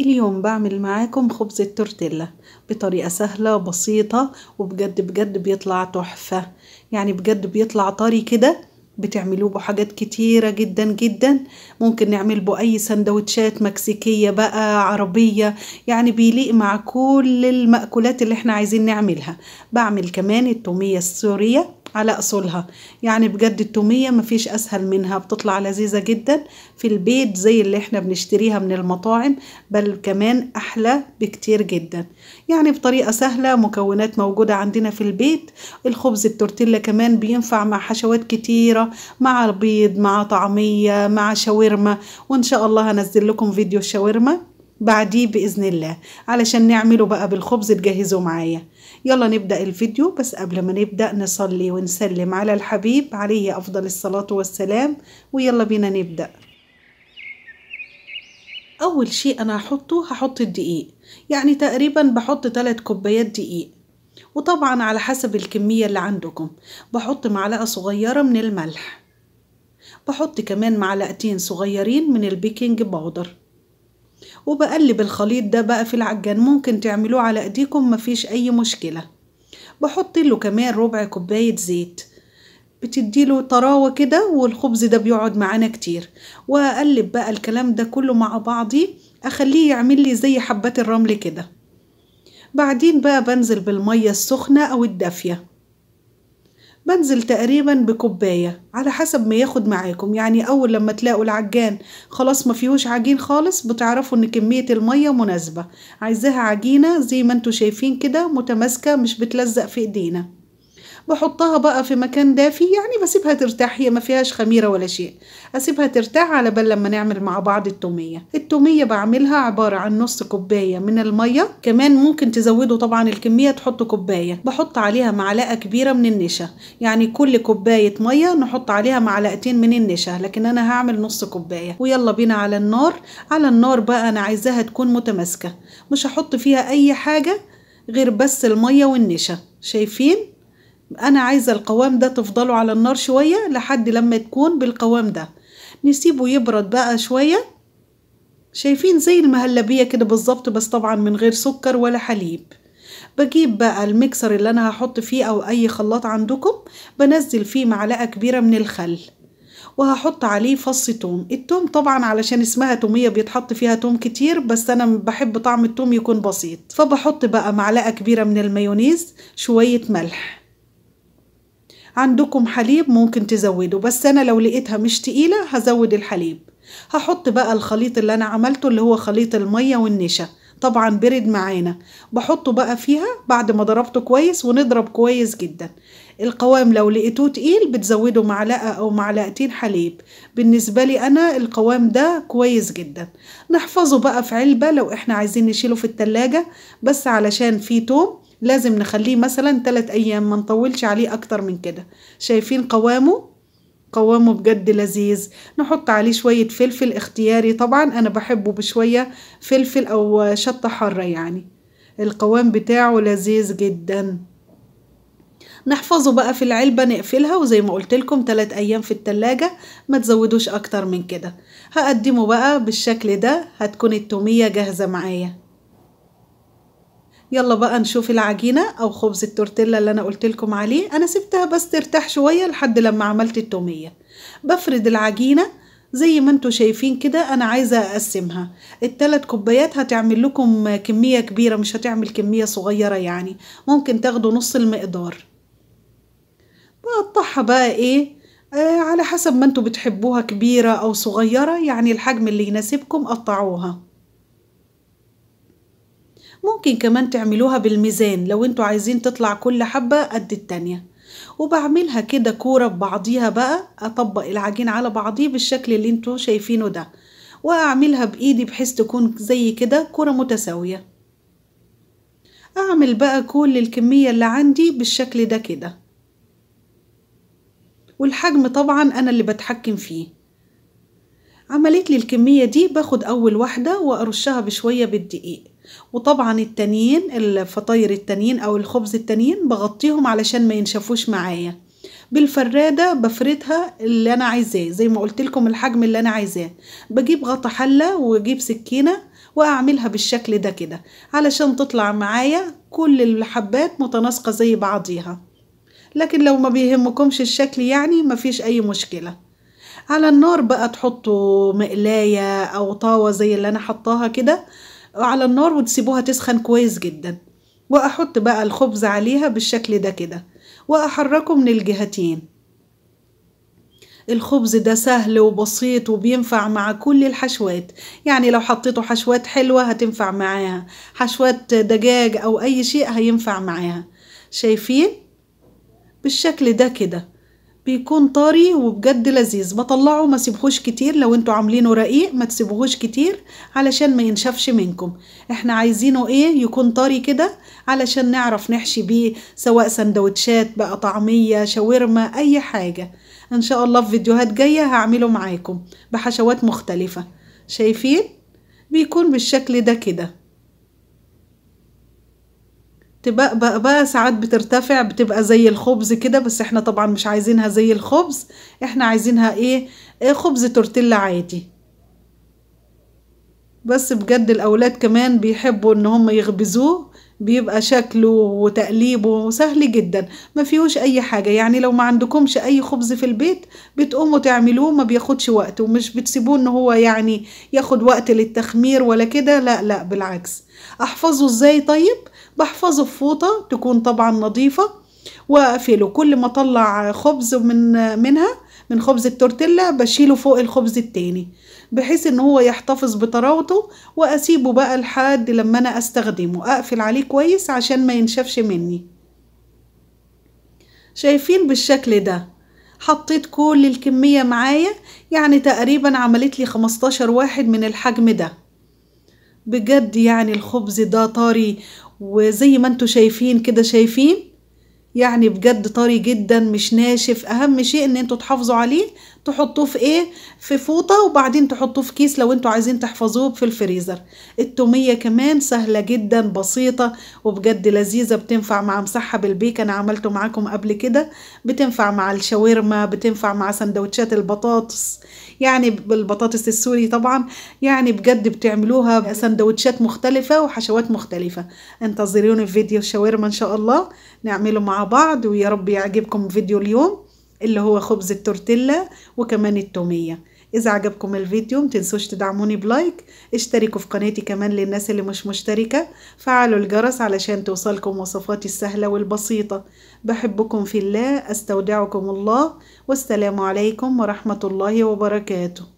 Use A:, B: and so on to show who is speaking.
A: اليوم بعمل معاكم خبز التورتيلا بطريقة سهلة بسيطة وبجد بجد بيطلع تحفة يعني بجد بيطلع طري كده بتعملوه بحاجات كتيرة جدا جدا ممكن نعمل به أي سندوتشات مكسيكية بقى عربية يعني بيليق مع كل المأكولات اللي احنا عايزين نعملها بعمل كمان التومية السورية على أصولها يعني بجد التومية مفيش أسهل منها بتطلع لذيذة جدا في البيت زي اللي احنا بنشتريها من المطاعم بل كمان أحلى بكتير جدا يعني بطريقة سهلة مكونات موجودة عندنا في البيت الخبز التورتيلا كمان بينفع مع حشوات كتيرة مع بيض مع طعمية مع شاورما وإن شاء الله هنزل لكم فيديو الشاورما بعديه بإذن الله علشان نعمله بقى بالخبز تجهزوا معايا يلا نبدأ الفيديو بس قبل ما نبدأ نصلي ونسلم على الحبيب عليه أفضل الصلاة والسلام ويلا بينا نبدأ أول شيء أنا هحطه هحط الدقيق يعني تقريبا بحط 3 كوبايات دقيق وطبعا على حسب الكمية اللي عندكم بحط معلقة صغيرة من الملح بحط كمان معلقتين صغيرين من البيكنج باودر وبقلب الخليط ده بقى في العجان ممكن تعملوه على ايديكم مفيش اي مشكلة بحط له كمان ربع كوباية زيت بتديله طراوة كده والخبز ده بيقعد معانا كتير واقلب بقى الكلام ده كله مع بعضيه اخليه يعمل لي زي حبات الرمل كده بعدين بقى بنزل بالمية السخنة او الدافية بنزل تقريبا بكوباية على حسب ما ياخد معاكم يعني أول لما تلاقوا العجان خلاص ما فيهوش عجين خالص بتعرفوا إن كمية المية مناسبة عايزاها عجينة زي ما انتوا شايفين كده متماسكة مش بتلزق في إيدينا بحطها بقى في مكان دافي يعني بسيبها ترتاح هي ما فيهاش خميره ولا شيء اسيبها ترتاح على بال لما نعمل مع بعض التوميه التوميه بعملها عباره عن نص كوبايه من الميه كمان ممكن تزودوا طبعا الكميه تحطوا كوبايه بحط عليها معلقه كبيره من النشا يعني كل كوبايه ميه نحط عليها معلقتين من النشا لكن انا هعمل نص كوبايه ويلا بينا على النار على النار بقى انا عايزاها تكون متماسكه مش هحط فيها اي حاجه غير بس الميه والنشا شايفين انا عايزه القوام ده تفضله على النار شويه لحد لما تكون بالقوام ده نسيبه يبرد بقى شويه شايفين زي المهلبيه كده بالظبط بس طبعا من غير سكر ولا حليب بجيب بقى المكسر اللي انا هحط فيه او اي خلاط عندكم بنزل فيه معلقه كبيره من الخل وهحط عليه فص توم التوم طبعا علشان اسمها توميه بيتحط فيها توم كتير بس انا بحب طعم التوم يكون بسيط فبحط بقى معلقه كبيره من المايونيز شويه ملح عندكم حليب ممكن تزوده بس أنا لو لقيتها مش تقيلة هزود الحليب هحط بقى الخليط اللي أنا عملته اللي هو خليط المية والنشا طبعا برد معانا بحطه بقى فيها بعد ما ضربته كويس ونضرب كويس جدا القوام لو لقيتوه تقيل بتزوده معلقة أو معلقتين حليب بالنسبة لي أنا القوام ده كويس جدا نحفظه بقى في علبة لو إحنا عايزين نشيله في التلاجة بس علشان فيه توم لازم نخليه مثلا تلات ايام ما نطولش عليه اكتر من كده شايفين قوامه قوامه بجد لذيذ نحط عليه شوية فلفل اختياري طبعا انا بحبه بشوية فلفل او شطة حارة يعني القوام بتاعه لذيذ جدا نحفظه بقى في العلبة نقفلها وزي ما قلت لكم تلات ايام في التلاجة ما تزودوش اكتر من كده هقدمه بقى بالشكل ده هتكون التومية جاهزة معايا يلا بقى نشوف العجينة أو خبز التورتيلا اللي أنا قلت لكم عليه أنا سبتها بس ترتاح شوية لحد لما عملت التومية بفرد العجينة زي ما انتوا شايفين كده أنا عايزة أقسمها التلات كوبايات هتعمل لكم كمية كبيرة مش هتعمل كمية صغيرة يعني ممكن تاخدوا نص المقدار بقطعها بقى إيه آه على حسب ما انتوا بتحبوها كبيرة أو صغيرة يعني الحجم اللي يناسبكم قطعوها ممكن كمان تعملوها بالميزان لو انتوا عايزين تطلع كل حبة قد التانية وبعملها كده كورة ببعضيها بقى أطبق العجين على بعضيه بالشكل اللي انتوا شايفينه ده وأعملها بإيدي بحيث تكون زي كده كورة متساوية أعمل بقى كل الكمية اللي عندي بالشكل ده كده والحجم طبعا أنا اللي بتحكم فيه عملت لي الكمية دي باخد أول واحدة وأرشها بشوية بالدقيق وطبعا التانيين الفطاير التانيين أو الخبز التانيين بغطيهم علشان ما ينشفوش معايا بالفرادة بفردها اللي أنا عايزاه زي ما قلت لكم الحجم اللي أنا عايزاه بجيب غطا حلة وأجيب سكينة وأعملها بالشكل ده كده علشان تطلع معايا كل الحبات متناسقة زي بعضيها لكن لو ما بيهمكمش الشكل يعني مفيش أي مشكلة على النار بقى تحطوا مقلاية او طاوة زي اللي انا حطاها كده على النار وتسيبوها تسخن كويس جدا واحط بقى الخبز عليها بالشكل ده كده واحركه من الجهتين الخبز ده سهل وبسيط وبينفع مع كل الحشوات يعني لو حطيته حشوات حلوة هتنفع معاها حشوات دجاج أو أي شيء هينفع معاها شايفين بالشكل ده كده بيكون طري وبجد لذيذ بطلعه ما سيبهوش كتير لو انتوا عاملينه رقيق ما تسيبهوش كتير علشان ما ينشفش منكم احنا عايزينه ايه يكون طري كده علشان نعرف نحشي بيه سواء سندوتشات بقى طعمية شاورما اي حاجة ان شاء الله في فيديوهات جاية هعمله معاكم بحشوات مختلفة شايفين بيكون بالشكل ده كده تبقبق بقى ساعات بترتفع بتبقى زي الخبز كده بس احنا طبعا مش عايزينها زي الخبز احنا عايزينها ايه, إيه خبز تورتيلا عادي بس بجد الاولاد كمان بيحبوا ان هم يخبزوه بيبقى شكله وتقليبه سهل جدا ما فيهوش اي حاجة يعني لو ما عندكمش اي خبز في البيت بتقوموا تعملوه ما بياخدش وقت ومش بتسيبوه ان هو يعني ياخد وقت للتخمير ولا كده لا لا بالعكس احفظه ازاي طيب بحفظه في فوطة تكون طبعا نظيفة واقفله كل ما اطلع خبز من منها من خبز التورتيلا بشيله فوق الخبز التاني بحيث ان هو يحتفظ بطراوته واسيبه بقى لحد لما انا استخدمه اقفل عليه كويس عشان ما ينشفش مني شايفين بالشكل ده حطيت كل الكمية معايا يعني تقريبا عملت لي 15 واحد من الحجم ده بجد يعني الخبز ده طري وزي ما انتوا شايفين كده شايفين يعني بجد طري جدا مش ناشف اهم شيء ان انتوا تحافظوا عليه تحطوه في ايه في فوطه وبعدين تحطوه في كيس لو انتوا عايزين تحفظوه في الفريزر التوميه كمان سهله جدا بسيطه وبجد لذيذه بتنفع مع مسحه انا عملته معاكم قبل كده بتنفع مع الشاورما بتنفع مع سندوتشات البطاطس يعني بالبطاطس السوري طبعا يعني بجد بتعملوها سندوتشات مختلفه وحشوات مختلفه انتظروني في فيديو الشاورما ان شاء الله نعمله مع بعض ويا رب يعجبكم فيديو اليوم اللي هو خبز التورتيلا وكمان التومية إذا عجبكم الفيديو متنسوش تدعموني بلايك اشتركوا في قناتي كمان للناس اللي مش مشتركة فعلوا الجرس علشان توصلكم وصفاتي السهلة والبسيطة بحبكم في الله استودعكم الله والسلام عليكم ورحمة الله وبركاته